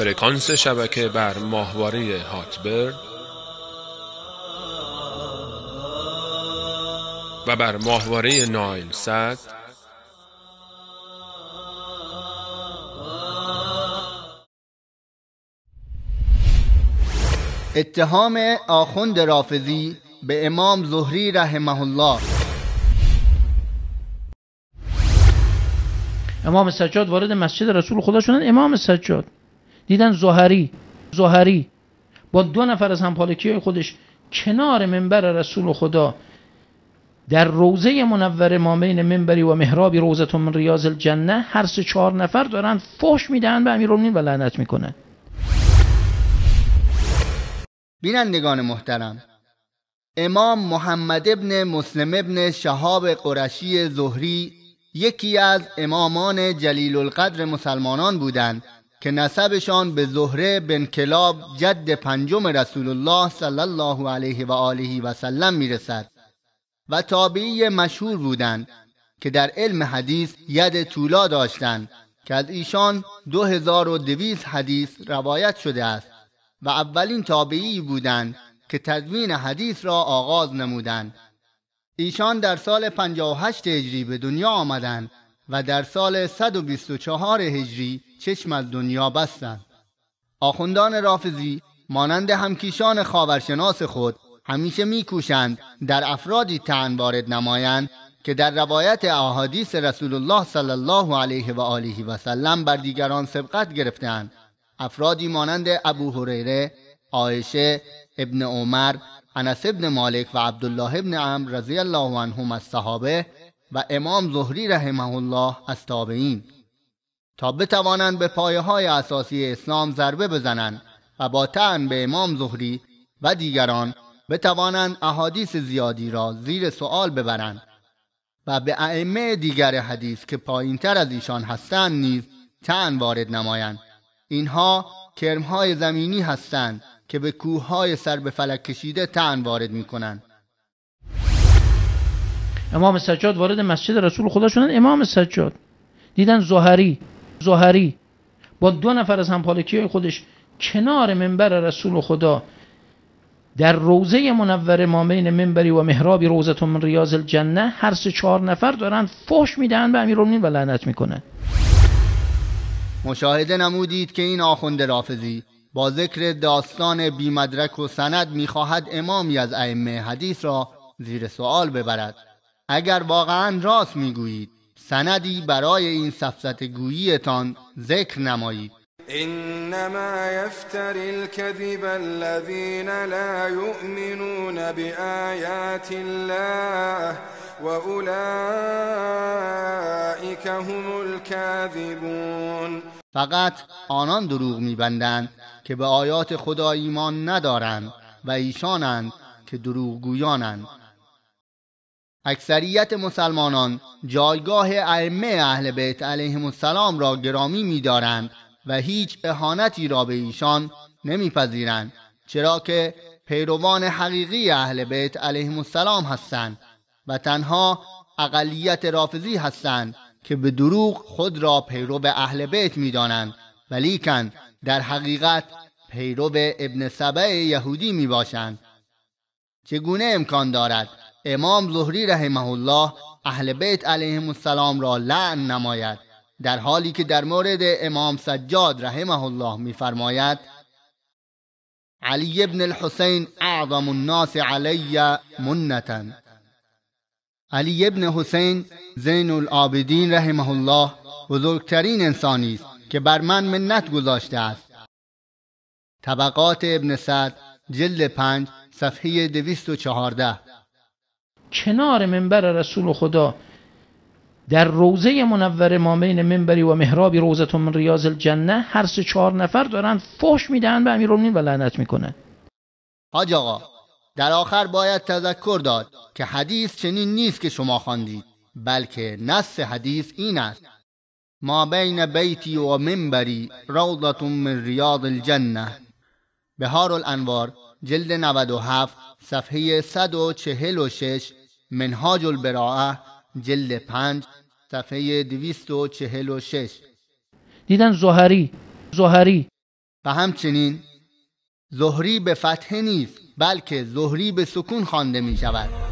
فرکانس شبکه بر ماهواره هاتبرد و بر ماهواره نایل سد اتهام آخوند رافضی به امام زهری رحمه الله امام سجاد وارد مسجد رسول خدا شدن امام سجاد دیدن زهری زهری با دو نفر از همپالکی خودش کنار منبر رسول خدا در روزه منور مامین منبری و مهرابی روزه من ریاض الجنه هر سه چهار نفر دارن فحش میدن به امیرالمومنین و لعنت میکنن بینندگان محترم امام محمد ابن مسلم ابن شهاب قرشی زهری یکی از امامان جلیل القدر مسلمانان بودند که نسبشان به زهره بن کلاب جد پنجم رسول الله صلی الله علیه و آله و سلم میرسد و تابعی مشهور بودند که در علم حدیث ید طولا داشتند که از ایشان 2200 حدیث روایت شده است و اولین تابعی بودند که تدوین حدیث را آغاز نمودند ایشان در سال 58 هجری به دنیا آمدند و در سال 124 هجری چشم از دنیا بستند آخوندان رافزی مانند همکیشان خاورشناس خود همیشه میکوشند در افرادی تن وارد نمایند که در روایت احادیث رسول الله صلی الله علیه و آله و سلم بر دیگران سبقت گرفتند افرادی مانند ابو هریره عایشه ابن عمر انس ابن مالک و عبدالله ابن عمر رضی الله عنهم از صحابه و امام زهری رحمه الله از تابعین تا بتوانند به پایه های اساسی اسلام ضربه بزنند و با تن به امام زهری و دیگران بتوانند احادیث زیادی را زیر سوال ببرند و به ائمه دیگر حدیث که پایین تر از ایشان هستند نیز تن وارد نمایند اینها های زمینی هستند که به های سر به فلک کشیده تن وارد می کنند امام سجاد وارد مسجد رسول خدا شدند امام سجاد دیدن زهری زهری با دو نفر از همپالکی های خودش کنار منبر رسول خدا در روزه منور مامین منبری و مهرابی روزتون من ریاض الجنه هر سه چهار نفر دارن فحش میدن به امیرالمومنین و لعنت میکنن مشاهده نمودید که این آخوند رافضی با ذکر داستان بی مدرک و سند میخواهد امامی از ائمه حدیث را زیر سوال ببرد اگر واقعا راست میگویید سندی برای این سفزت گوییتان ذکر نمایید انما يفتر الكذب الذين لا یؤمنون بآیات الله واولئك هم الكاذبون فقط آنان دروغ میبندند که به آیات خدا ایمان ندارند و ایشانند که دروغگویانند اکثریت مسلمانان جایگاه ائمه اهل بیت علیهم السلام را گرامی می‌دارند و هیچ اهانتی را به ایشان نمیپذیرند چرا که پیروان حقیقی اهل بیت علیهم السلام هستند و تنها اقلیت رافضی هستند که به دروغ خود را پیرو اهل بیت میدانند ولیکن در حقیقت پیرو ابن سبع یهودی می باشند. چگونه امکان دارد امام زهری رحمه الله اهل بیت علیهم السلام را لعن نماید در حالی که در مورد امام سجاد رحمه الله میفرماید علی ابن الحسین اعظم الناس علی منتا علی ابن حسین زین العابدین رحمه الله بزرگترین انسانی است که بر من منت گذاشته است طبقات ابن سعد جلد پنج صفحه دویست و چهارده کنار منبر رسول خدا در روزه منور ما بین منبری و مهرابی روزتون من ریاض الجنه هر سه چهار نفر دارن فحش میدن به امیرالمومنین و لعنت میکنن حاج آقا در آخر باید تذکر داد که حدیث چنین نیست که شما خواندید بلکه نص حدیث این است ما بین بیتی و منبری روضت من ریاض الجنه بهار الانوار جلد 97 صفحه 146 منهاج البراعه جلد پنج صفحه دویست و چهل و شش دیدن زهری زهری و همچنین زهری به فتحه نیست بلکه زهری به سکون خوانده می شود